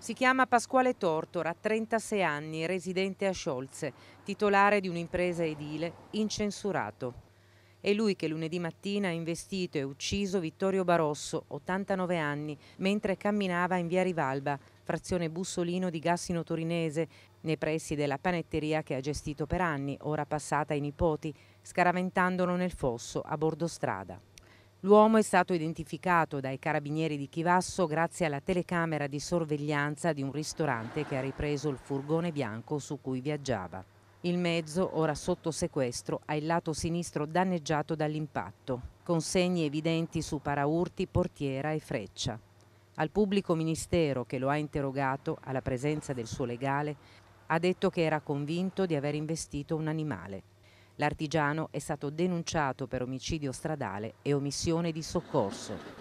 Si chiama Pasquale Tortora, 36 anni, residente a Sciolze, titolare di un'impresa edile, incensurato. È lui che lunedì mattina ha investito e ucciso Vittorio Barosso, 89 anni, mentre camminava in via Rivalba, frazione Bussolino di Gassino Torinese, nei pressi della panetteria che ha gestito per anni, ora passata ai nipoti, scaraventandolo nel fosso a bordo strada. L'uomo è stato identificato dai carabinieri di Chivasso grazie alla telecamera di sorveglianza di un ristorante che ha ripreso il furgone bianco su cui viaggiava. Il mezzo, ora sotto sequestro, ha il lato sinistro danneggiato dall'impatto, con segni evidenti su paraurti, portiera e freccia. Al pubblico ministero che lo ha interrogato, alla presenza del suo legale, ha detto che era convinto di aver investito un animale. L'artigiano è stato denunciato per omicidio stradale e omissione di soccorso.